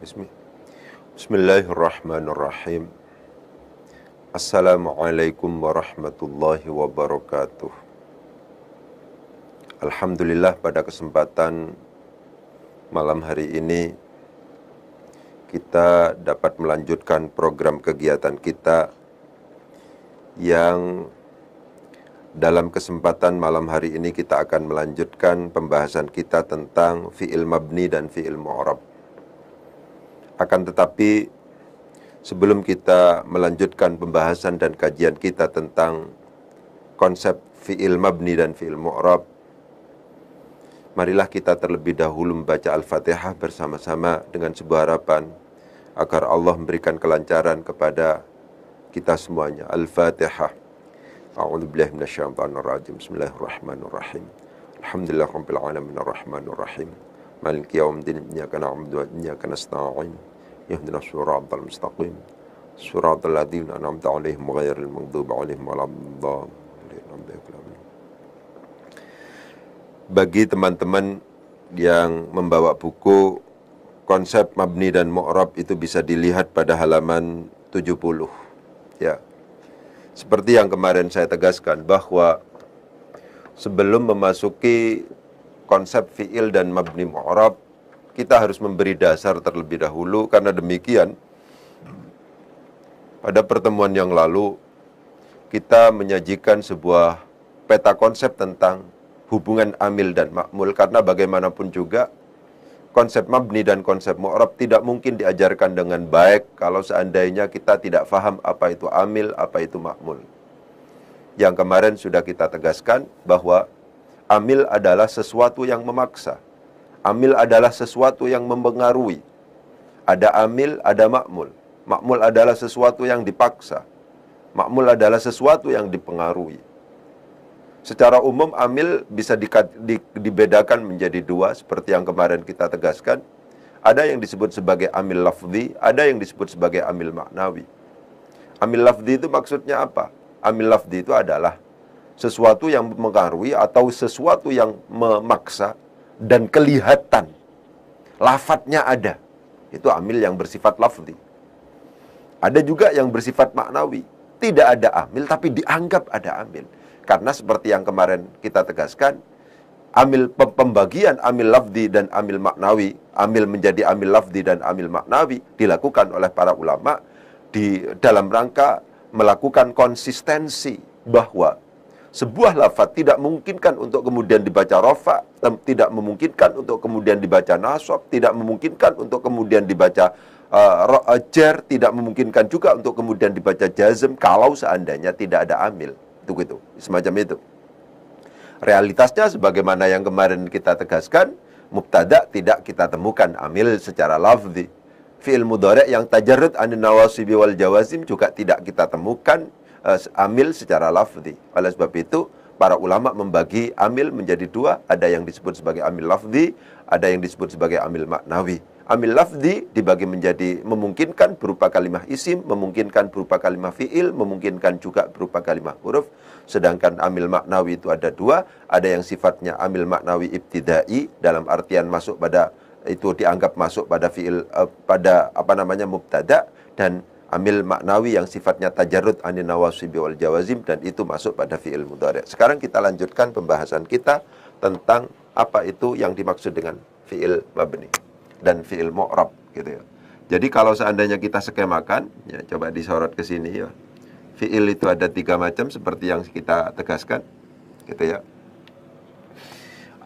Bismi. Bismillahirrahmanirrahim. Assalamualaikum warahmatullahi wabarakatuh. Alhamdulillah pada kesempatan malam hari ini kita dapat melanjutkan program kegiatan kita yang dalam kesempatan malam hari ini kita akan melanjutkan pembahasan kita tentang fi'il mabni dan fi'il mu'rab. Akan tetapi sebelum kita melanjutkan pembahasan dan kajian kita tentang konsep fi'il mabni dan fi'il mu'rab, marilah kita terlebih dahulu membaca Al-Fatihah bersama-sama dengan sebuah harapan agar Allah memberikan kelancaran kepada kita semuanya. Al-Fatihah. A'udzubillahi minasyaitonirrajim. Bismillahirrahmanirrahim. Alhamdulillahirabbil alamin arrahmanirrahim. Maliki yaumiddin. Iyyaka na'budu wa iyyaka nasta'in. اهدنا الصراط المستقيم صراط الذين أنعمت عليهم غير المغضوب عليهم ولا Bagi teman-teman yang membawa buku konsep mabni dan mu'rab itu bisa dilihat pada halaman 70 ya. Seperti yang kemarin saya tegaskan bahwa sebelum memasuki konsep fiil dan mabni mu'rab kita harus memberi dasar terlebih dahulu karena demikian pada pertemuan yang lalu kita menyajikan sebuah peta konsep tentang hubungan amil dan makmul karena bagaimanapun juga konsep mabni dan konsep mu'rab tidak mungkin diajarkan dengan baik kalau seandainya kita tidak faham apa itu amil, apa itu makmul. Yang kemarin sudah kita tegaskan bahwa amil adalah sesuatu yang memaksa. Amil adalah sesuatu yang mempengaruhi. Ada amil, ada makmul. Makmul adalah sesuatu yang dipaksa. Makmul adalah sesuatu yang dipengaruhi. Secara umum amil bisa di, di, dibedakan menjadi dua seperti yang kemarin kita tegaskan. Ada yang disebut sebagai amil lafzi, ada yang disebut sebagai amil maknawi. Amil lafzi itu maksudnya apa? Amil lafzi itu adalah sesuatu yang mempengaruhi atau sesuatu yang memaksa dan kelihatan. Lafatnya ada. Itu amil yang bersifat lafzi. Ada juga yang bersifat maknawi. Tidak ada amil tapi dianggap ada amil. Karena seperti yang kemarin kita tegaskan, amil pembagian amil lafzi dan amil maknawi, amil menjadi amil lafzi dan amil maknawi dilakukan oleh para ulama di dalam rangka melakukan konsistensi bahwa sebuah lafaz tidak memungkinkan untuk kemudian dibaca rofa, tidak memungkinkan untuk kemudian dibaca nasab, tidak memungkinkan untuk kemudian dibaca uh, jer, tidak memungkinkan juga untuk kemudian dibaca jazm kalau seandainya tidak ada amil. Itu gitu, semacam itu. Realitasnya sebagaimana yang kemarin kita tegaskan, mubtada tidak kita temukan amil secara lafzi. Fi'il mudhari' yang tajarrud an nawasibi wal jawazim juga tidak kita temukan uh, amil secara lafzi. Oleh sebab itu, para ulama membagi amil menjadi dua, ada yang disebut sebagai amil lafzi, ada yang disebut sebagai amil maknawi. Amil lafzi dibagi menjadi memungkinkan berupa kalimah isim, memungkinkan berupa kalimah fiil, memungkinkan juga berupa kalimah huruf. Sedangkan amil maknawi itu ada dua, ada yang sifatnya amil maknawi ibtidai dalam artian masuk pada itu dianggap masuk pada fiil uh, pada apa namanya mubtada dan amil maknawi yang sifatnya tajarud anin nawasibi wal jawazim dan itu masuk pada fi'il mudhari. Sekarang kita lanjutkan pembahasan kita tentang apa itu yang dimaksud dengan fi'il mabni dan fi'il mu'rab gitu ya. Jadi kalau seandainya kita skemakan, ya coba disorot ke sini ya. Fi'il itu ada tiga macam seperti yang kita tegaskan gitu ya.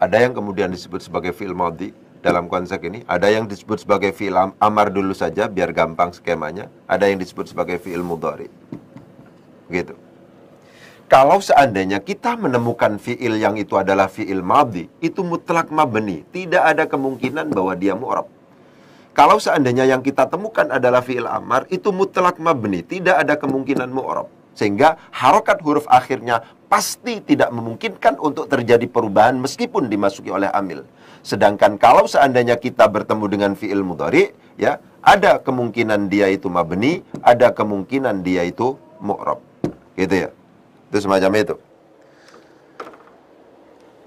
Ada yang kemudian disebut sebagai fi'il madhi dalam konsep ini. Ada yang disebut sebagai fi'il amar dulu saja biar gampang skemanya. Ada yang disebut sebagai fi'il mudhari. Gitu. Kalau seandainya kita menemukan fi'il yang itu adalah fi'il madhi, itu mutlak mabni. Tidak ada kemungkinan bahwa dia mu'rab. Kalau seandainya yang kita temukan adalah fi'il amar, itu mutlak mabni. Tidak ada kemungkinan mu'rab. Sehingga harokat huruf akhirnya pasti tidak memungkinkan untuk terjadi perubahan meskipun dimasuki oleh amil. Sedangkan kalau seandainya kita bertemu dengan fiil mudhari, ya, ada kemungkinan dia itu mabni, ada kemungkinan dia itu mu'rab. Gitu ya. Itu semacam itu.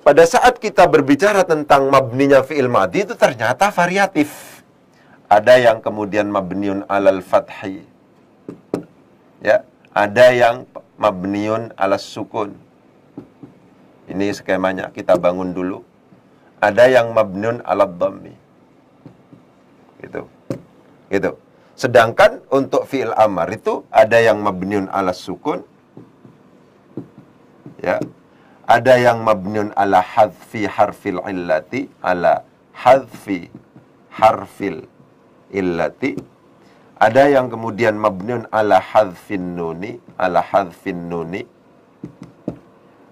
Pada saat kita berbicara tentang mabninya fiil madi itu ternyata variatif. Ada yang kemudian mabniun alal fathi. Ya, ada yang mabniun alas sukun. Ini skemanya kita bangun dulu. Ada yang mabniun ala dhammi. Gitu. Gitu. Sedangkan untuk fi'il amar itu ada yang mabniun alas sukun. Ya. Ada yang mabniun ala hadfi harfil illati ala hadfi harfil illati ada yang kemudian mabniun ala hadfin nuni, ala hadfin nuni.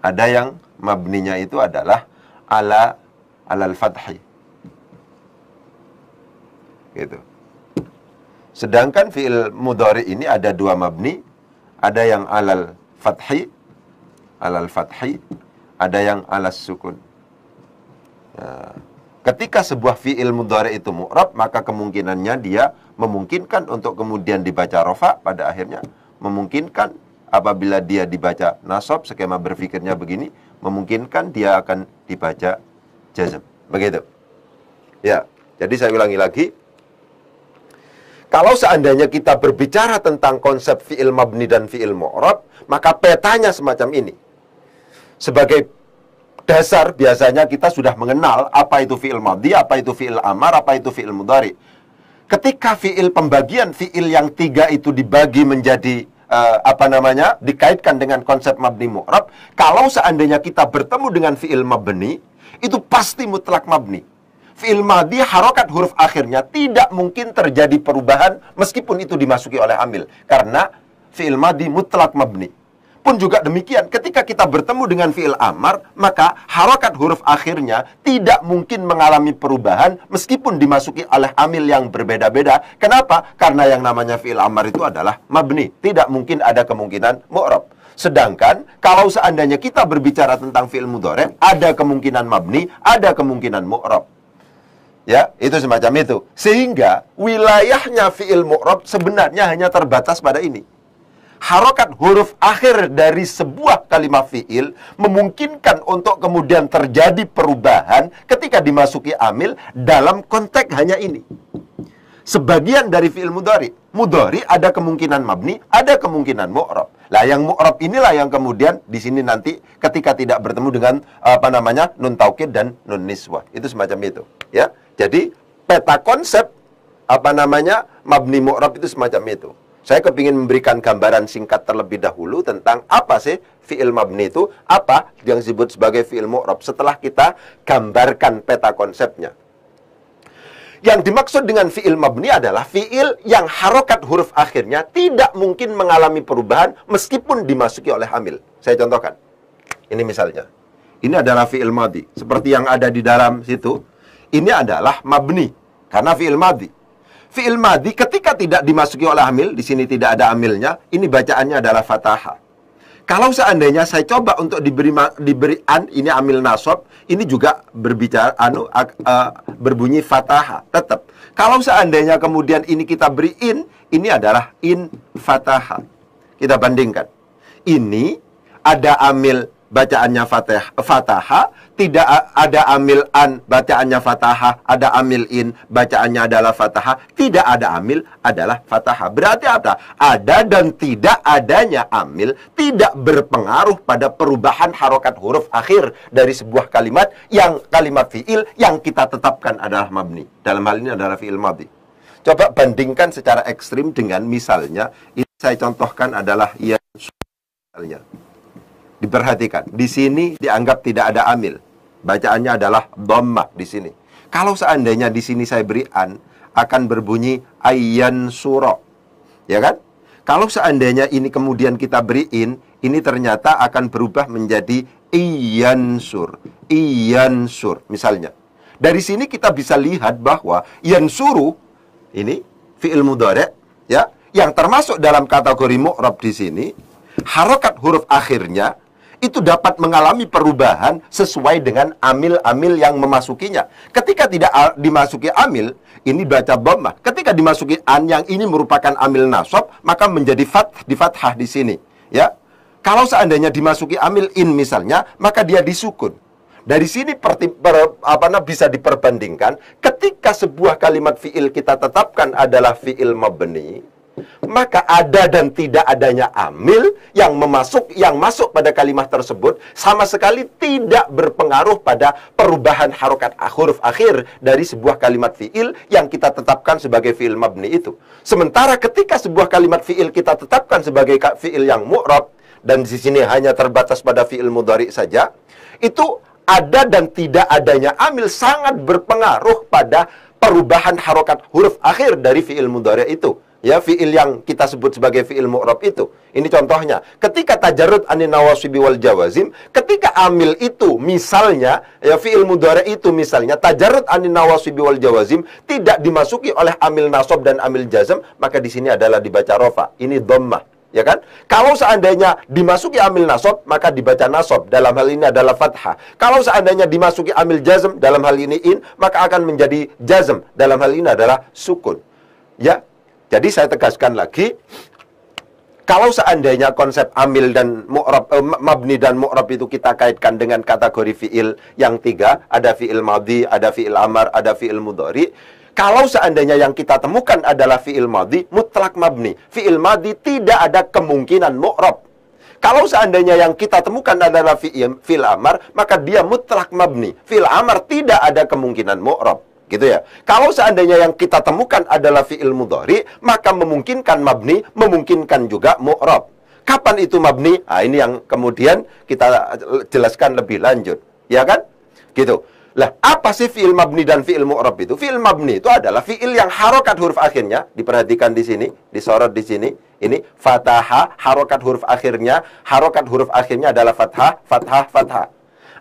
Ada yang mabninya itu adalah ala alal fathi. Gitu. Sedangkan fi'il mudhari ini ada dua mabni, ada yang alal fathi, alal fathi, ada yang alas sukun. Nah. Ketika sebuah fi'il mudhari itu mu'rab, maka kemungkinannya dia memungkinkan untuk kemudian dibaca rofa pada akhirnya memungkinkan apabila dia dibaca nasab skema berfikirnya begini memungkinkan dia akan dibaca jazm begitu ya jadi saya ulangi lagi kalau seandainya kita berbicara tentang konsep fi'il mabni dan fi'il mu'rab maka petanya semacam ini sebagai dasar biasanya kita sudah mengenal apa itu fi'il madhi, apa itu fi'il amar, apa itu fi'il mudhari. Ketika fi'il pembagian fi'il yang tiga itu dibagi menjadi uh, apa namanya? dikaitkan dengan konsep mabni mu'rab, kalau seandainya kita bertemu dengan fi'il mabni, itu pasti mutlak mabni. Fi'il madhi harokat huruf akhirnya tidak mungkin terjadi perubahan meskipun itu dimasuki oleh amil. Karena fi'il madhi mutlak mabni pun juga demikian. Ketika kita bertemu dengan fiil amar, maka harokat huruf akhirnya tidak mungkin mengalami perubahan meskipun dimasuki oleh amil yang berbeda-beda. Kenapa? Karena yang namanya fiil amar itu adalah mabni. Tidak mungkin ada kemungkinan mu'rob. Sedangkan kalau seandainya kita berbicara tentang fi'il mudore, ada kemungkinan mabni, ada kemungkinan mu'rob. Ya, itu semacam itu. Sehingga wilayahnya fi'il mu'rob sebenarnya hanya terbatas pada ini harokat huruf akhir dari sebuah kalimat fiil memungkinkan untuk kemudian terjadi perubahan ketika dimasuki amil dalam konteks hanya ini. Sebagian dari fiil mudhari. Mudhari ada kemungkinan mabni, ada kemungkinan mu'rob. Lah yang mu'rob inilah yang kemudian di sini nanti ketika tidak bertemu dengan apa namanya nun taukid dan nun niswa, Itu semacam itu, ya. Jadi peta konsep apa namanya mabni mu'rob itu semacam itu. Saya kepingin memberikan gambaran singkat terlebih dahulu tentang apa sih fi'il mabni itu, apa yang disebut sebagai fi'il mu'rob setelah kita gambarkan peta konsepnya. Yang dimaksud dengan fi'il mabni adalah fi'il yang harokat huruf akhirnya tidak mungkin mengalami perubahan meskipun dimasuki oleh hamil. Saya contohkan. Ini misalnya. Ini adalah fi'il madi. Seperti yang ada di dalam situ. Ini adalah mabni. Karena fi'il madi fi'il madhi ketika tidak dimasuki oleh amil, di sini tidak ada amilnya, ini bacaannya adalah fathah. Kalau seandainya saya coba untuk diberi diberi an, ini amil nasab, ini juga berbicara anu uh, berbunyi fathah tetap. Kalau seandainya kemudian ini kita beri in, ini adalah in fathah. Kita bandingkan. Ini ada amil bacaannya fatah, fataha tidak ada amil an, bacaannya fataha ada amil in, bacaannya adalah fataha tidak ada amil adalah fataha Berarti apa? Ada dan tidak adanya amil tidak berpengaruh pada perubahan harokat huruf akhir dari sebuah kalimat yang kalimat fiil yang kita tetapkan adalah mabni. Dalam hal ini adalah fiil mabni. Coba bandingkan secara ekstrim dengan misalnya, ini saya contohkan adalah yang misalnya. Diperhatikan. Di sini dianggap tidak ada amil. Bacaannya adalah dhamma di sini. Kalau seandainya di sini saya beri an, akan berbunyi ayyan suro. Ya kan? Kalau seandainya ini kemudian kita beri in, ini ternyata akan berubah menjadi iyan sur. Iyan sur, misalnya. Dari sini kita bisa lihat bahwa yang suruh ini fi'il mudhari ya yang termasuk dalam kategori mu'rab di sini harokat huruf akhirnya itu dapat mengalami perubahan sesuai dengan amil-amil yang memasukinya. Ketika tidak dimasuki amil, ini baca dhammah. Ketika dimasuki an yang ini merupakan amil nasab, maka menjadi fat di fathah di sini, ya. Kalau seandainya dimasuki amil in misalnya, maka dia disukun. Dari sini per, per, apa, bisa diperbandingkan ketika sebuah kalimat fiil kita tetapkan adalah fiil mabni, maka ada dan tidak adanya amil yang memasuk yang masuk pada kalimat tersebut sama sekali tidak berpengaruh pada perubahan harokat huruf akhir dari sebuah kalimat fiil yang kita tetapkan sebagai fiil mabni itu. Sementara ketika sebuah kalimat fiil kita tetapkan sebagai fiil yang mu'rab dan di sini hanya terbatas pada fiil mudhari saja, itu ada dan tidak adanya amil sangat berpengaruh pada perubahan harokat huruf akhir dari fiil mudhari itu ya fiil yang kita sebut sebagai fiil mu'rab itu. Ini contohnya, ketika tajarut anin nawasibi wal jawazim, ketika amil itu misalnya ya fiil mudhari itu misalnya tajarut anin nawasibi wal jawazim tidak dimasuki oleh amil nasob dan amil jazm, maka di sini adalah dibaca rofa. Ini dhammah ya kan? Kalau seandainya dimasuki amil nasob, maka dibaca nasob. Dalam hal ini adalah fathah. Kalau seandainya dimasuki amil jazm, dalam hal ini in, maka akan menjadi jazm. Dalam hal ini adalah sukun. Ya, jadi saya tegaskan lagi, kalau seandainya konsep amil dan mu'rab, eh, mabni dan mu'rab itu kita kaitkan dengan kategori fi'il yang tiga, ada fi'il madhi, ada fi'il amar, ada fi'il mudhari. Kalau seandainya yang kita temukan adalah fi'il madhi, mutlak mabni. Fi'il madhi tidak ada kemungkinan mu'rab. Kalau seandainya yang kita temukan adalah fi'il amar, maka dia mutlak mabni. Fi'il amar tidak ada kemungkinan mu'rab. Gitu ya. Kalau seandainya yang kita temukan adalah fi'il mudhari, maka memungkinkan mabni, memungkinkan juga mu'rab. Kapan itu mabni? Nah, ini yang kemudian kita jelaskan lebih lanjut. Ya kan? Gitu. Lah, apa sih fi'il mabni dan fi'il mu'rab itu? Fi'il mabni itu adalah fi'il yang harokat huruf akhirnya. Diperhatikan di sini, disorot di sini. Ini fathah harokat huruf akhirnya. Harokat huruf akhirnya adalah fathah, fathah, fathah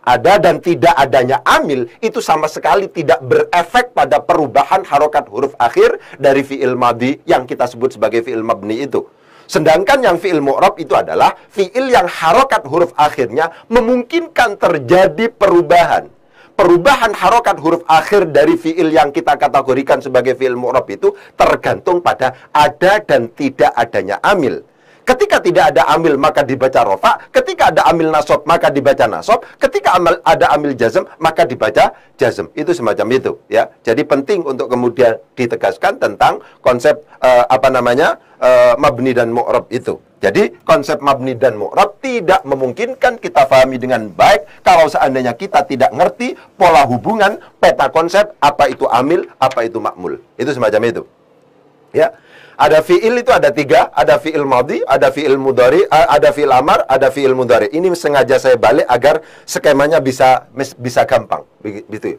ada dan tidak adanya amil itu sama sekali tidak berefek pada perubahan harokat huruf akhir dari fi'il madi yang kita sebut sebagai fi'il mabni itu. Sedangkan yang fi'il mu'rab itu adalah fi'il yang harokat huruf akhirnya memungkinkan terjadi perubahan. Perubahan harokat huruf akhir dari fi'il yang kita kategorikan sebagai fi'il mu'rab itu tergantung pada ada dan tidak adanya amil. Ketika tidak ada amil maka dibaca rofa. Ketika ada amil nasob maka dibaca nasob. Ketika amal, ada amil jazm maka dibaca jazm. Itu semacam itu ya. Jadi penting untuk kemudian ditegaskan tentang konsep uh, apa namanya uh, mabni dan mu'rab itu. Jadi konsep mabni dan mu'rab tidak memungkinkan kita fahami dengan baik kalau seandainya kita tidak ngerti pola hubungan, peta konsep, apa itu amil, apa itu makmul. Itu semacam itu. Ya. Ada fiil itu ada tiga, ada fiil madi, ada fiil mudari, ada fiil amar, ada fiil mudari. Ini sengaja saya balik agar skemanya bisa bisa gampang, begitu.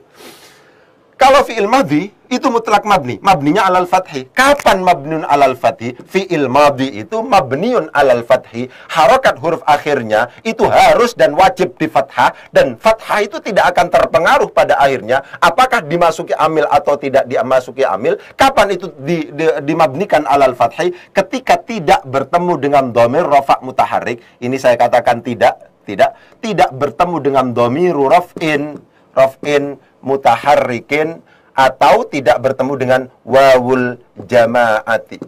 Kalau fi'il madhi itu mutlak mabni, mabninya alal fathi. Kapan mabnun alal fathi? Fi'il madhi itu mabniun alal fathi. Harokat huruf akhirnya itu harus dan wajib di fathah dan fathah itu tidak akan terpengaruh pada akhirnya apakah dimasuki amil atau tidak dimasuki amil. Kapan itu di, di, dimabnikan alal fathi? Ketika tidak bertemu dengan domir rofa mutaharik. Ini saya katakan tidak, tidak, tidak bertemu dengan domiru raf'in, raf'in mutaharrikin atau tidak bertemu dengan wawul jamaati.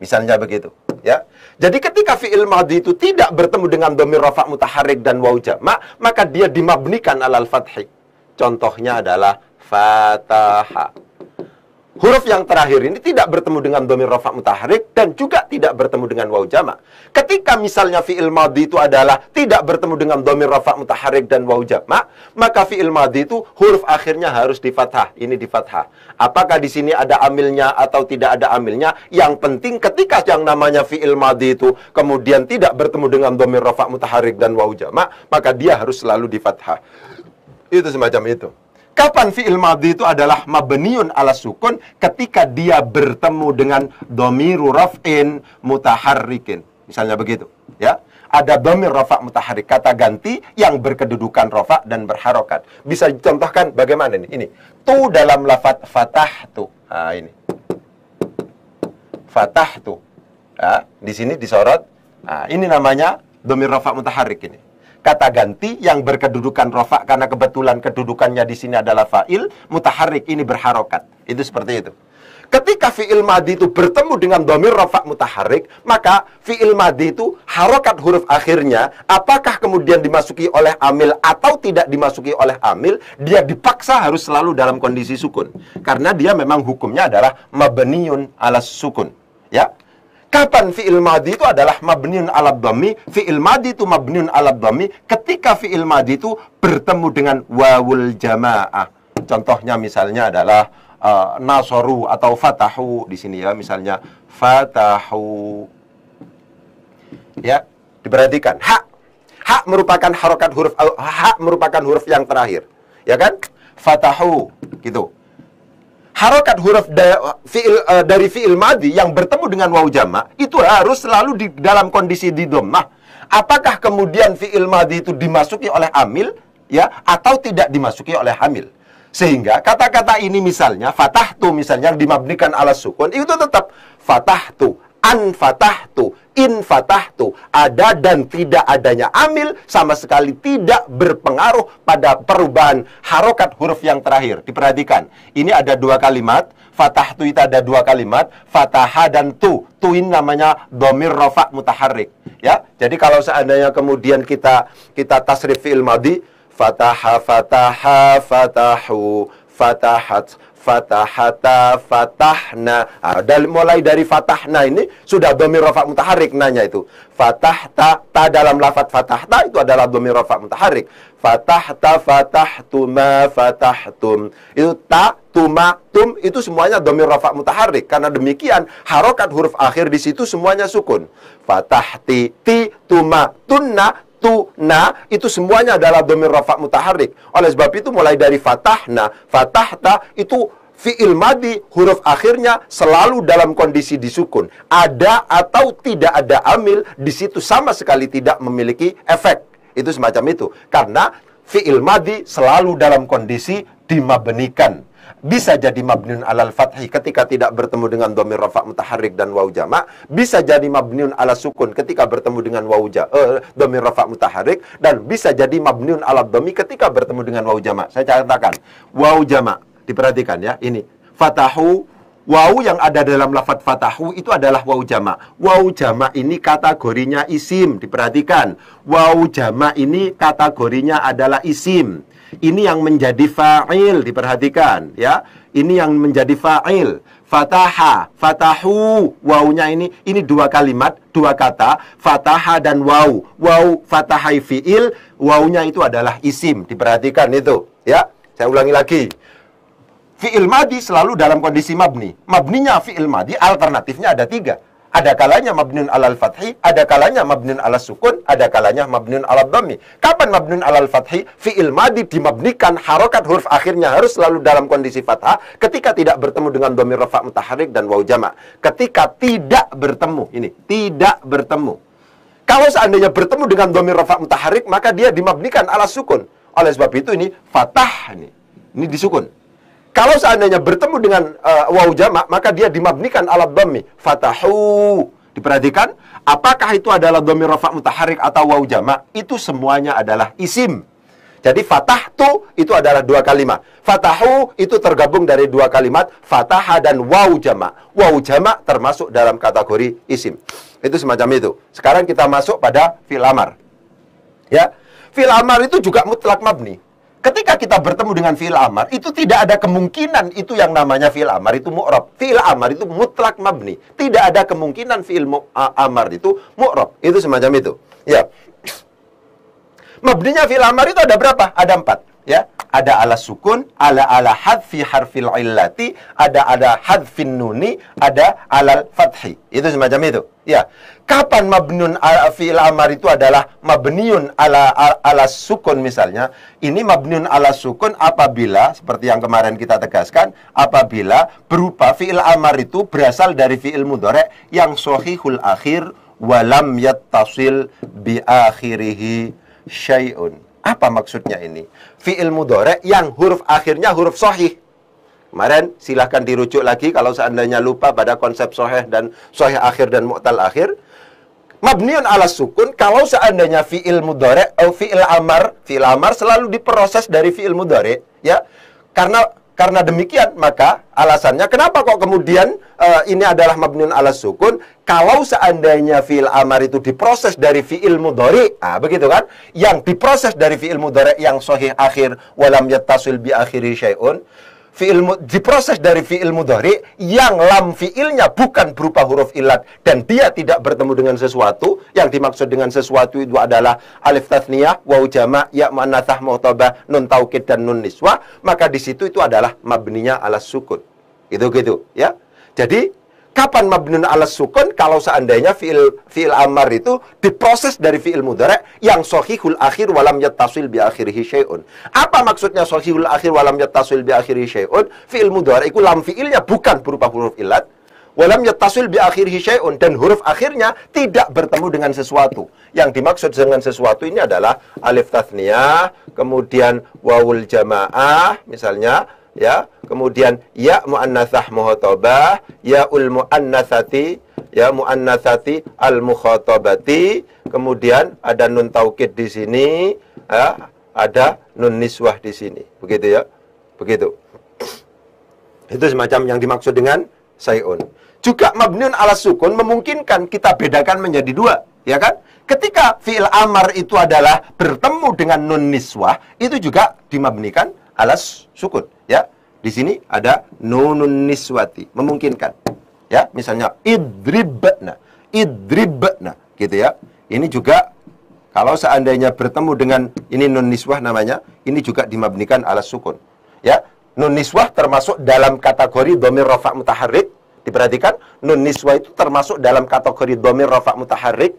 Misalnya begitu, ya. Jadi ketika fi'il madhi itu tidak bertemu dengan domir rafa' mutaharrik dan wawu jama', maka dia dimabnikan alal fathih. Contohnya adalah fataha huruf yang terakhir ini tidak bertemu dengan domir rofa mutaharik dan juga tidak bertemu dengan waw jama. Ketika misalnya fi'il madhi itu adalah tidak bertemu dengan domir rofa mutaharik dan waw jama, maka fi'il madhi itu huruf akhirnya harus di fathah. Ini di fathah. Apakah di sini ada amilnya atau tidak ada amilnya? Yang penting ketika yang namanya fi'il madhi itu kemudian tidak bertemu dengan domir rofa mutaharik dan waw jama, maka dia harus selalu di fathah. Itu semacam itu. Kapan fi'il madhi itu adalah mabniun ala sukun ketika dia bertemu dengan domiru raf'in mutaharrikin. Misalnya begitu, ya. Ada domir rafa' mutaharrik, kata ganti yang berkedudukan rafa' dan berharokat. Bisa dicontohkan bagaimana ini? Ini. Tu dalam lafat fatah tu. Nah, ini. Fatah tu. Ya, ah, di sini disorot. Nah, ini namanya domir rafa' mutaharrik ini kata ganti yang berkedudukan rofa karena kebetulan kedudukannya di sini adalah fa'il, mutaharik ini berharokat. Itu seperti itu. Ketika fi'il madi itu bertemu dengan domir rofa mutaharik, maka fi'il madi itu harokat huruf akhirnya, apakah kemudian dimasuki oleh amil atau tidak dimasuki oleh amil, dia dipaksa harus selalu dalam kondisi sukun. Karena dia memang hukumnya adalah mabeniun alas sukun. Kapan fi'il madi itu adalah mabniun ala dhammi fi'il madi itu mabniun ala dhammi ketika fi'il madi itu bertemu dengan wawul jamaah. Contohnya misalnya adalah uh, eh, nasoru atau fatahu di sini ya misalnya fatahu. Ya, diperhatikan hak hak merupakan harokat huruf hak merupakan huruf yang terakhir, ya kan? Fatahu gitu harokat huruf da, fiil, uh, dari fiil madi yang bertemu dengan waw jama itu harus selalu di dalam kondisi di domah. Apakah kemudian fiil madi itu dimasuki oleh amil ya atau tidak dimasuki oleh hamil? Sehingga kata-kata ini misalnya fatah tu misalnya yang dimabnikan ala sukun itu tetap fatah tu an tu, in tu, Ada dan tidak adanya amil sama sekali tidak berpengaruh pada perubahan harokat huruf yang terakhir. Diperhatikan, ini ada dua kalimat. Fatahtu itu ada dua kalimat, fataha dan tu. Tuin namanya domir rofa mutaharrik. Ya, jadi kalau seandainya kemudian kita kita tasrif fi'il madi, fataha fataha fatahu fatahat fatahata fatahna nah, dari, mulai dari fatahna ini sudah domir rafa mutaharik nanya itu fatahta ta dalam lafat fatahta itu adalah domir rafa mutaharik fatahta fatahtuma fatahtum itu ta tuma tum itu semuanya domir rafa mutaharik karena demikian harokat huruf akhir di situ semuanya sukun fatahti ti tuma tunna tuna itu semuanya adalah domir rafa mutaharik. Oleh sebab itu mulai dari fatahna, fatahta itu fi'il madi huruf akhirnya selalu dalam kondisi disukun. Ada atau tidak ada amil di situ sama sekali tidak memiliki efek. Itu semacam itu. Karena fi'il madi selalu dalam kondisi dimabenikan. Bisa jadi mabniun alal fathih ketika tidak bertemu dengan domir rafa mutaharik dan waw jamak. Bisa jadi mabniun ala sukun ketika bertemu dengan waw ja, uh, domir rafa mutaharik. Dan bisa jadi mabniun ala domi ketika bertemu dengan waw jamak. Saya catatkan waw jamak Diperhatikan ya, ini. Fatahu, wau yang ada dalam lafat fatahu itu adalah wau jama Wau jama ini kategorinya isim, diperhatikan. Wau jama ini kategorinya adalah isim. Ini yang menjadi fa'il, diperhatikan ya. Ini yang menjadi fa'il. Fataha, fatahu, waunya ini, ini dua kalimat, dua kata, fataha dan wau. Wau fatahai fi'il, waunya itu adalah isim, diperhatikan itu. Ya, saya ulangi lagi fi'il madi selalu dalam kondisi mabni. Mabninya fi'il madi, alternatifnya ada tiga. Ada kalanya mabnun alal fathi, ada kalanya mabnun ala sukun, ada kalanya mabnun ala dhammi. Kapan mabnun alal fathi? Fi'il madi dimabnikan harokat huruf akhirnya harus selalu dalam kondisi fathah ketika tidak bertemu dengan dhammi rafa mutaharik dan waw jama. Ketika tidak bertemu, ini, tidak bertemu. Kalau seandainya bertemu dengan dhammi rafa mutaharik, maka dia dimabnikan ala sukun. Oleh sebab itu ini fathah ini, ini disukun. Kalau seandainya bertemu dengan uh, eh, waw jamak, maka dia dimabnikan ala dhammi. Fatahu. Diperhatikan, apakah itu adalah dhammi rafa' mutaharik atau waw jamak? Itu semuanya adalah isim. Jadi fatah tu itu adalah dua kalimat. Fatahu itu tergabung dari dua kalimat fataha dan wau jama wau jama termasuk dalam kategori isim. Itu semacam itu. Sekarang kita masuk pada filamar. Ya. Filamar itu juga mutlak mabni. Ketika kita bertemu dengan fi'il amar, itu tidak ada kemungkinan itu yang namanya fi'il amar itu mu'rob. Fi'il amar itu mutlak mabni. Tidak ada kemungkinan fi'il amar itu mu'rob. Itu semacam itu. Ya. Mabninya fi'il amar itu ada berapa? Ada empat ya ada ala sukun, ala ala hadfi harfil illati, ada ada hadfin nuni, ada alal fathi. Itu semacam itu. Ya. Kapan mabnun ala fi'il amar itu adalah mabniun ala, ala sukun misalnya. Ini mabniun ala sukun apabila seperti yang kemarin kita tegaskan, apabila berupa fi'il amar itu berasal dari fi'il mudhari yang sohihul akhir walam yattasil bi akhirih syai'un. Apa maksudnya ini? Fi'il mudorek yang huruf akhirnya huruf sohih. Kemarin silahkan dirujuk lagi kalau seandainya lupa pada konsep sohih dan sohih akhir dan mu'tal akhir. Mabniun ala sukun kalau seandainya fi'il mudorek atau fi'il amar, fi'il amar selalu diproses dari fi'il mudorek ya. Karena karena demikian maka alasannya kenapa kok kemudian uh, ini adalah mabnun ala sukun kalau seandainya fiil amar itu diproses dari fiil mudhari ah begitu kan yang diproses dari fiil mudhari yang sahih akhir walam yattasil bi akhiri syai'un fiil diproses dari fiil mudhari yang lam fiilnya bukan berupa huruf ilat dan dia tidak bertemu dengan sesuatu yang dimaksud dengan sesuatu itu adalah alif tasniyah waw jamak ya muannatsa mu'tabah nun taukid dan nun niswa maka di situ itu adalah mabninya ala sukun itu gitu ya jadi Kapan mabnun ala sukun kalau seandainya fi'il fi'il amar itu diproses dari fi'il mudhari yang sahihul akhir walam yattasil bi akhirih syai'un. Apa maksudnya sahihul akhir walam yattasil bi akhirih syai'un? Fi'il mudhari itu lam fi'ilnya bukan berupa huruf ilat. Walam yattasil bi akhirih syai'un dan huruf akhirnya tidak bertemu dengan sesuatu. Yang dimaksud dengan sesuatu ini adalah alif tasniyah, kemudian wawul jamaah misalnya ya kemudian ya muannatsah muhatabah ya ul muannatsati ya muannatsati al mukhatabati kemudian ada nun taukid di sini ya ada nun niswah di sini begitu ya begitu itu semacam yang dimaksud dengan sayun juga mabniun ala sukun memungkinkan kita bedakan menjadi dua ya kan ketika fi'il amar itu adalah bertemu dengan nun niswah itu juga dimabnikan alas sukun ya di sini ada nunun niswati memungkinkan ya misalnya idribna idribna gitu ya ini juga kalau seandainya bertemu dengan ini nun niswah namanya ini juga dimabnikan alas sukun ya nun niswah termasuk dalam kategori domir rofa mutaharik diperhatikan nun niswah itu termasuk dalam kategori domir rofa mutaharik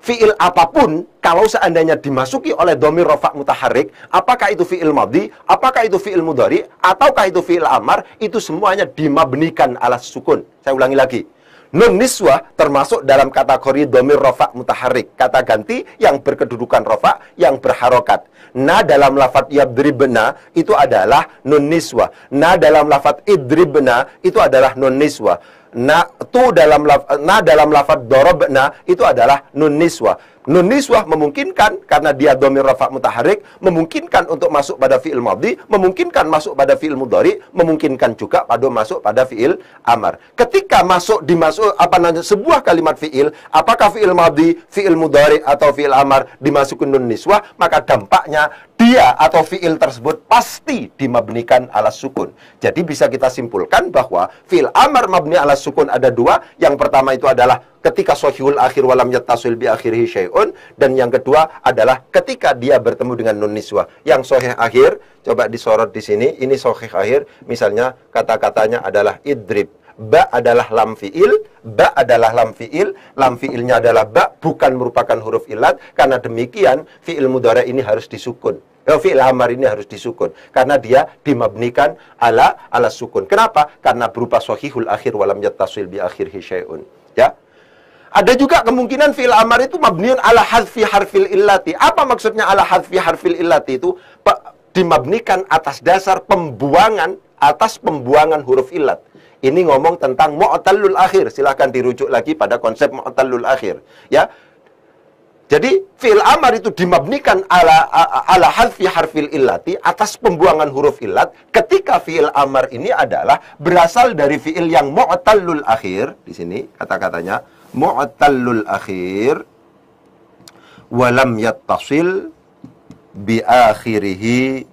fiil apapun kalau seandainya dimasuki oleh domir rofa mutaharik, apakah itu fiil madhi, apakah itu fiil mudari, ataukah itu fiil amar, itu semuanya dimabnikan alas sukun. Saya ulangi lagi. Nun niswa termasuk dalam kategori domir rofa mutaharik. Kata ganti yang berkedudukan rofa yang berharokat. Nah, dalam lafat yabdribna itu adalah nun niswa. Nah, dalam lafat idribna itu adalah nun niswa na tu dalam laf, na dalam lafaz darabna itu adalah nun niswa. Nun niswa memungkinkan karena dia domir rafa mutaharik, memungkinkan untuk masuk pada fi'il madhi, memungkinkan masuk pada fi'il mudhari, memungkinkan juga pada masuk pada fi'il amar. Ketika masuk dimasuk apa namanya sebuah kalimat fi'il, apakah fi'il madhi, fi'il mudhari atau fi'il amar dimasukin nun niswa, maka dampaknya dia atau fi'il tersebut pasti dimabnikan alas sukun. Jadi bisa kita simpulkan bahwa fi'il amar mabni alas sukun ada dua. Yang pertama itu adalah ketika sohiul akhir walam yattasil bi akhirihi syai'un. Dan yang kedua adalah ketika dia bertemu dengan nun niswa. Yang sohih akhir, coba disorot di sini. Ini sohih akhir, misalnya kata-katanya adalah idrib. Ba adalah lam fi'il, ba adalah lam fi'il, lam fi'ilnya adalah ba, bukan merupakan huruf ilat. Karena demikian, fi'il mudara ini harus disukun fi'il hamar ini harus disukun karena dia dimabnikan ala ala sukun. Kenapa? Karena berupa sohihul akhir walam yattasil bi akhir hisyai'un. Ya. Ada juga kemungkinan fi'il amar itu mabniun ala hadfi harfil illati. Apa maksudnya ala hadfi harfil illati itu? dimabnikan atas dasar pembuangan atas pembuangan huruf illat. Ini ngomong tentang mu'tallul akhir. Silahkan dirujuk lagi pada konsep mu'tallul akhir. Ya, jadi fi'il amar itu dimabnikan ala ala halfi harfil illati atas pembuangan huruf illat ketika fi'il amar ini adalah berasal dari fi'il yang mu'tallul akhir di sini kata-katanya mu'tallul akhir walam yattasil bi akhirihi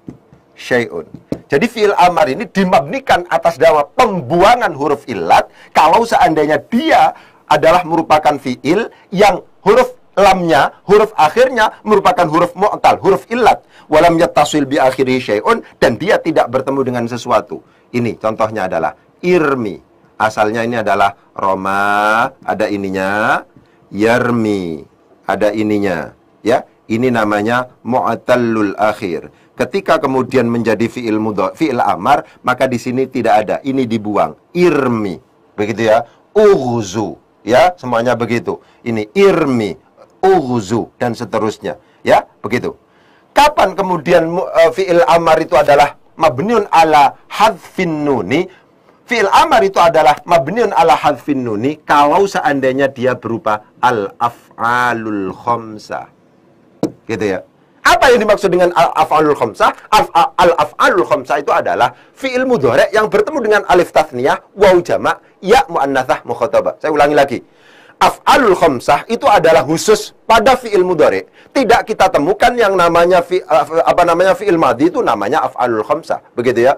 syai'un. Jadi fi'il amar ini dimabnikan atas dawa pembuangan huruf illat kalau seandainya dia adalah merupakan fi'il yang huruf lamnya, huruf akhirnya merupakan huruf mu'tal, huruf illat. Walam yattasil bi akhiri syai'un dan dia tidak bertemu dengan sesuatu. Ini contohnya adalah irmi. Asalnya ini adalah roma, ada ininya, yermi ada ininya, ya. Ini namanya mu'tallul akhir. Ketika kemudian menjadi fi'il mudho, fi'il amar, maka di sini tidak ada. Ini dibuang. Irmi. Begitu ya. Ughzu. Ya, semuanya begitu. Ini irmi Uruzu dan seterusnya ya begitu kapan kemudian uh, fiil amar itu adalah mabniun ala hadfin nuni fiil amar itu adalah mabniun ala hadfin nuni kalau seandainya dia berupa al af'alul khamsah gitu ya apa yang dimaksud dengan al-af'alul khamsah? Al-af'alul khamsah itu adalah fi'il mudhari' yang bertemu dengan alif tasniyah, wau jamak, ya muannasah mukhatabah. Saya ulangi lagi af'alul khamsah itu adalah khusus pada fi'il mudhari. Tidak kita temukan yang namanya fi, eh, apa namanya fi'il madhi itu namanya af'alul khamsah. Begitu ya.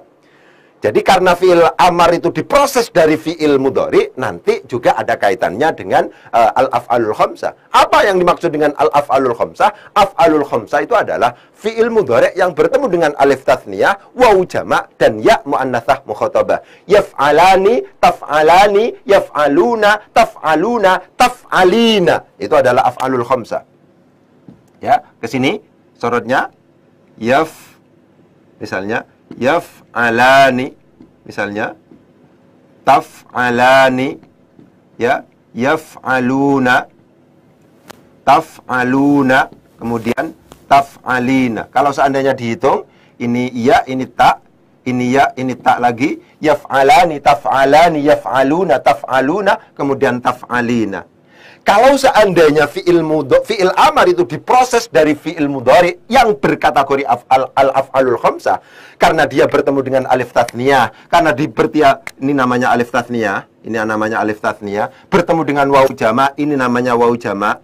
Jadi karena fiil amar itu diproses dari fiil mudhari, nanti juga ada kaitannya dengan uh, al-af'alul khamsah. Apa yang dimaksud dengan al-af'alul khamsah? Af'alul khamsah itu adalah fiil mudhari yang bertemu dengan alif tasniyah, wawu jama, dan ya alani, yaf Yaf'alani, taf'alani, yaf'aluna, taf'aluna, taf'alina. Itu adalah af'alul khamsah. Ya, ke sini sorotnya yaf misalnya Yaf alani, misalnya Taf alani, ya Yaf aluna. Taf aluna. kemudian Taf alina. kalau seandainya dihitung ini ya ini tak ini ya ini tak lagi Yaf alani, alani, Taf Yaf aluna, Taf aluna. kemudian Taf alina. Kalau seandainya fi'il fi fi'il amar itu diproses dari fi'il mudhari yang berkategori af'al al-af'alul khamsah karena dia bertemu dengan alif tathniyah, karena di bertia ini namanya alif tathniyah, ini namanya alif tathniyah, bertemu dengan wawu jama, ini namanya wawu jama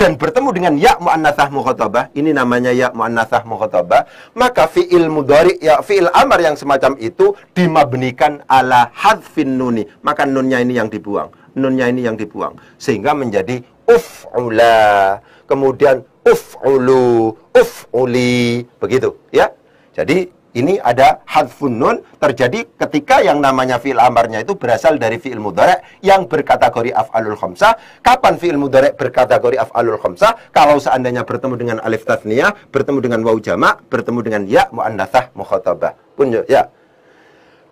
dan bertemu dengan ya muannatsah mukhatabah, ini namanya ya muannatsah mukhatabah, maka fi'il mudhari ya fi'il amar yang semacam itu dimabnikan ala hadfin nuni, maka nunnya ini yang dibuang nunnya ini yang dibuang sehingga menjadi uf'ula kemudian uf'ulu uf'uli begitu ya jadi ini ada hadfun nun terjadi ketika yang namanya fi'il amarnya itu berasal dari fi'il mudhari yang berkategori af'alul khamsah. Kapan fi'il mudhari berkategori af'alul khamsah? Kalau seandainya bertemu dengan alif tasniyah, bertemu dengan wau jamak, bertemu dengan ya mu'annatsah mukhatabah. Pun ya. ya.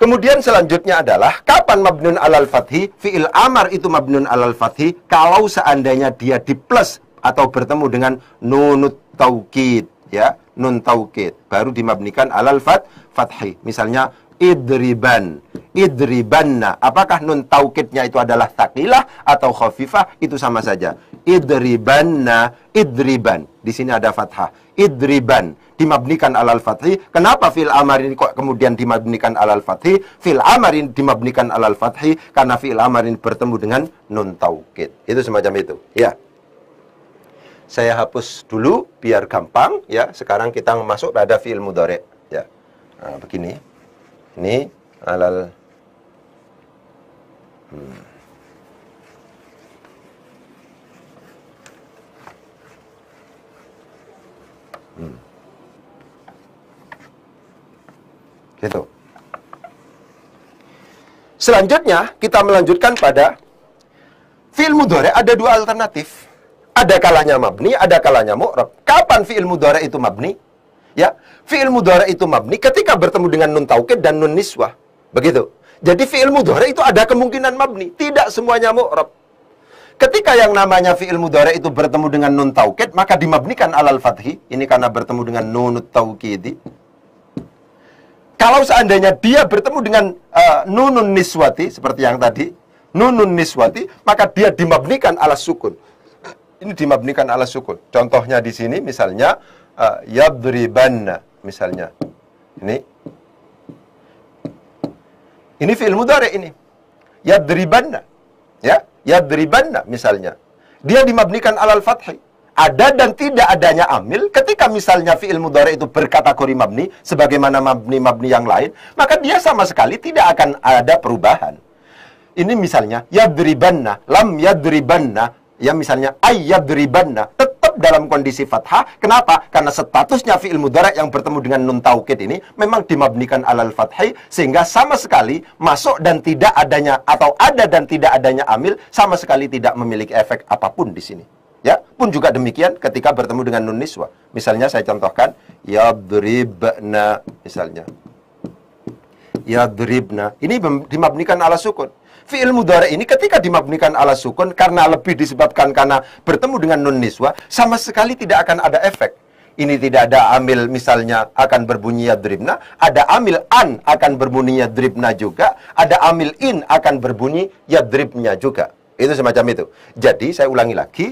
Kemudian selanjutnya adalah kapan mabnun alal fathi fiil amar itu mabnun alal fathi kalau seandainya dia di plus atau bertemu dengan nunut taukid ya nun taukid baru dimabnikan alal fat fathi misalnya idriban idribanna. Apakah nun taukidnya itu adalah takilah atau khafifah? Itu sama saja. Idribanna, idriban. Di sini ada fathah. Idriban dimabnikan alal fathi. Kenapa fil amarin kok kemudian dimabnikan alal fathi? Fil amarin dimabnikan alal fathi karena fil amarin bertemu dengan nun taukid. Itu semacam itu. Ya saya hapus dulu biar gampang ya. Sekarang kita masuk pada fiil mudhari ya. Nah, begini. Ini alal Hmm. Hmm. Gitu. Selanjutnya kita melanjutkan pada fi'il mudhari ada dua alternatif. Ada kalanya mabni, ada kalanya mu'rab. Kapan fi'il mudhari itu mabni? Ya, fi'il mudhari itu mabni ketika bertemu dengan nun taukid dan nun niswah. Begitu. Jadi fi'il mudhari itu ada kemungkinan mabni. Tidak semuanya mu'rab. Ketika yang namanya fi'il mudhari itu bertemu dengan nun taukid, maka dimabnikan alal fathi. Ini karena bertemu dengan nun taukidi. Kalau seandainya dia bertemu dengan uh, nunun niswati, seperti yang tadi, nunun niswati, maka dia dimabnikan ala sukun. Ini dimabnikan ala sukun. Contohnya di sini misalnya, uh, yadribanna, misalnya. Ini ini fi'il mudhari ini. Yadribanna. Ya, yadribanna misalnya. Dia dimabnikan alal fathi. Ada dan tidak adanya amil ketika misalnya fi'il mudhari itu berkategori mabni sebagaimana mabni-mabni yang lain, maka dia sama sekali tidak akan ada perubahan. Ini misalnya yadribanna, lam yadribanna, ya misalnya ay yadribanna, tetap dalam kondisi fathah. Kenapa? Karena statusnya fi'il mudara yang bertemu dengan nun taukid ini memang dimabnikan alal fathai sehingga sama sekali masuk dan tidak adanya atau ada dan tidak adanya amil sama sekali tidak memiliki efek apapun di sini. Ya, pun juga demikian ketika bertemu dengan nun niswa. Misalnya saya contohkan yadribna misalnya. Yadribna. Ini dimabnikan ala sukun fi'il mudhari ini ketika dimaknikan ala sukun karena lebih disebabkan karena bertemu dengan nun niswa sama sekali tidak akan ada efek. Ini tidak ada amil misalnya akan berbunyi yadribna ada amil an akan berbunyi yadribna juga, ada amil in akan berbunyi yadribnya juga. Itu semacam itu. Jadi saya ulangi lagi,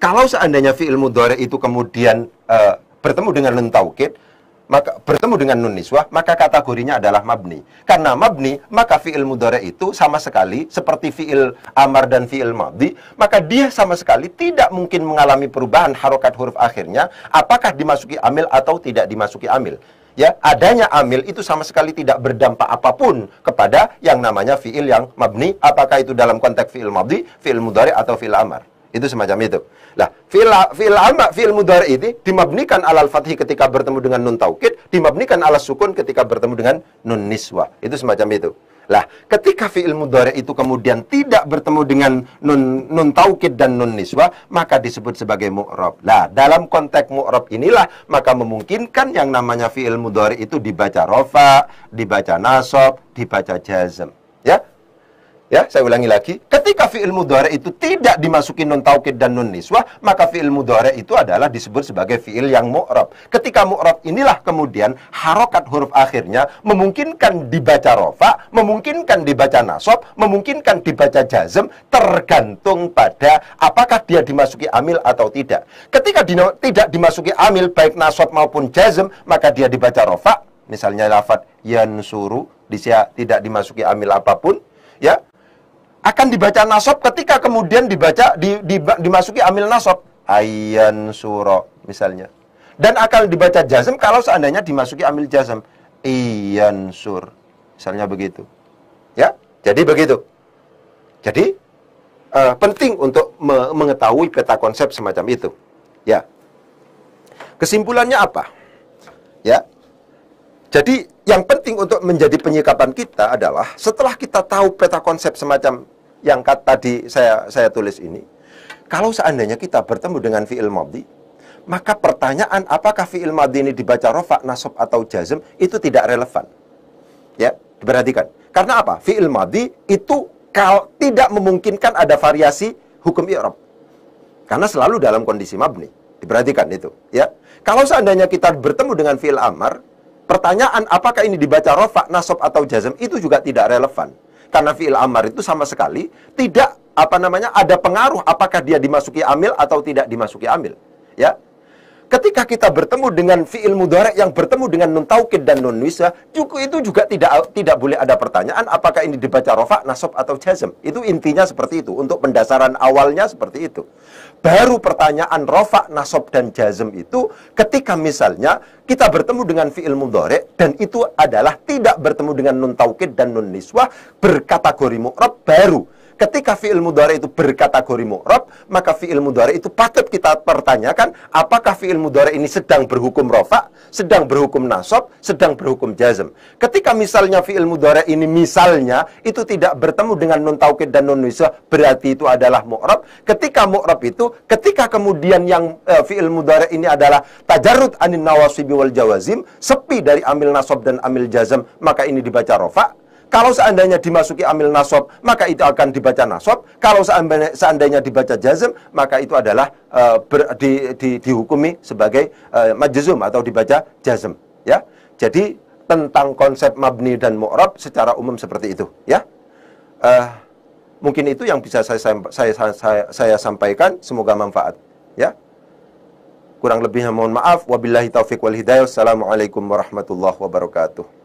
kalau seandainya fi'il mudhari itu kemudian uh, bertemu dengan nun taukid, maka bertemu dengan nun niswah maka kategorinya adalah mabni karena mabni maka fiil mudore itu sama sekali seperti fiil amar dan fiil madhi maka dia sama sekali tidak mungkin mengalami perubahan harokat huruf akhirnya apakah dimasuki amil atau tidak dimasuki amil ya adanya amil itu sama sekali tidak berdampak apapun kepada yang namanya fiil yang mabni apakah itu dalam konteks fiil madhi fiil mudore atau fiil amar itu semacam itu lah, fil fi'il amma fil mudhari ini dimabnikan alal fathi ketika bertemu dengan nun taukid, dimabnikan alas sukun ketika bertemu dengan nun niswa. Itu semacam itu. Lah, ketika fi'il mudhari itu kemudian tidak bertemu dengan nun nun taukid dan nun niswa, maka disebut sebagai mu'rab. Lah, dalam konteks mu'rab inilah maka memungkinkan yang namanya fi'il mudhari itu dibaca rofa, dibaca nasab, dibaca jazm. Ya, Ya, saya ulangi lagi. Ketika fi'il mudhari itu tidak dimasuki nun taukid dan nun niswah, maka fi'il mudhari itu adalah disebut sebagai fi'il yang mu'rab. Ketika mu'rab inilah kemudian harokat huruf akhirnya memungkinkan dibaca rofa, memungkinkan dibaca nasob memungkinkan dibaca jazm, tergantung pada apakah dia dimasuki amil atau tidak. Ketika di, tidak dimasuki amil baik nasob maupun jazm, maka dia dibaca rofa. Misalnya lafat yansuru, disia tidak dimasuki amil apapun, ya akan dibaca nasab ketika kemudian dibaca di, di, dimasuki amil nasab ayan suro misalnya dan akan dibaca jazm kalau seandainya dimasuki amil jazm iyan sur misalnya begitu ya jadi begitu jadi uh, penting untuk me mengetahui peta konsep semacam itu ya kesimpulannya apa ya jadi yang penting untuk menjadi penyikapan kita adalah setelah kita tahu peta konsep semacam yang tadi saya saya tulis ini, kalau seandainya kita bertemu dengan fi'il madhi, maka pertanyaan apakah fi'il madhi ini dibaca rofa, nasab atau jazm itu tidak relevan. Ya, diperhatikan. Karena apa? Fi'il madhi itu kalau tidak memungkinkan ada variasi hukum i'rab. Karena selalu dalam kondisi mabni. Diperhatikan itu, ya. Kalau seandainya kita bertemu dengan fi'il amar, Pertanyaan apakah ini dibaca rofa, nasob atau jazm itu juga tidak relevan. Karena fi'il amar itu sama sekali tidak apa namanya ada pengaruh apakah dia dimasuki amil atau tidak dimasuki amil. Ya. Ketika kita bertemu dengan fi'il mudhari yang bertemu dengan nun taukid dan nun wisa, juga itu juga tidak tidak boleh ada pertanyaan apakah ini dibaca rofa, nasob atau jazm. Itu intinya seperti itu untuk pendasaran awalnya seperti itu. Baru pertanyaan rofa, nasob, dan jazm itu ketika misalnya kita bertemu dengan fi'il mudhari dan itu adalah tidak bertemu dengan nun taukid dan nun niswah berkategori mu'rab baru Ketika fi'il mudhari itu berkategori mu'rob maka fi'il mudhari itu patut kita pertanyakan apakah fi'il mudhari ini sedang berhukum rofa, sedang berhukum nasob, sedang berhukum jazm. Ketika misalnya fi'il mudhari ini misalnya itu tidak bertemu dengan nun taukid dan nun wisah, berarti itu adalah mu'rob. Ketika mu'rob itu ketika kemudian yang e, fi'il mudhari ini adalah tajarut anin nawasibi wal jawazim, sepi dari amil nasob dan amil jazm, maka ini dibaca rofa kalau seandainya dimasuki amil nasab maka itu akan dibaca nasab. Kalau seandainya, seandainya dibaca jazm, maka itu adalah uh, ber, di, di, dihukumi sebagai uh, majzum atau dibaca jazm. Ya, jadi tentang konsep mabni dan mu'rab secara umum seperti itu. Ya, uh, mungkin itu yang bisa saya saya, saya, saya, saya sampaikan. Semoga manfaat. Ya. Kurang lebihnya mohon maaf. Wabillahi taufiq wal hidayah. Assalamualaikum warahmatullahi wabarakatuh.